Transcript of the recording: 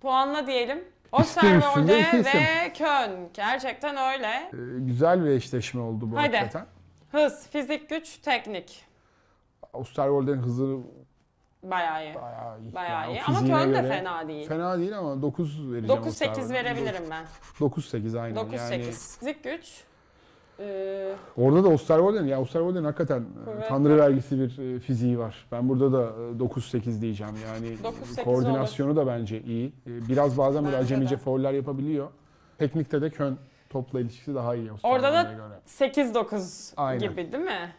puanla diyelim. Osterwolde ve Köln. Gerçekten öyle. Ee, güzel bir eşleşme oldu bu Hadi. hakikaten. Hız, fizik, güç, teknik. Osterwolde'nin hızı Bayağı iyi. Bayağı iyi. Bayağı yani iyi. Ama Köln de fena değil. Fena değil ama 9 vereceğim. 9-8 verebilirim ben. 9-8 aynen. 9-8. Yani... Fizik güç. Ee, Orada da Osterwolden, ya Osterwolden hakikaten kuvvet tanrı vergisi bir e, fiziği var. Ben burada da 9-8 e, diyeceğim yani 9-8 koordinasyonu da bence iyi. E, biraz bazen böyle Bence acemice fauller yapabiliyor. Teknikte de Kön topla ilişkisi daha iyi Osterwolden'e Orada da göre. 8-9 gibi değil mi?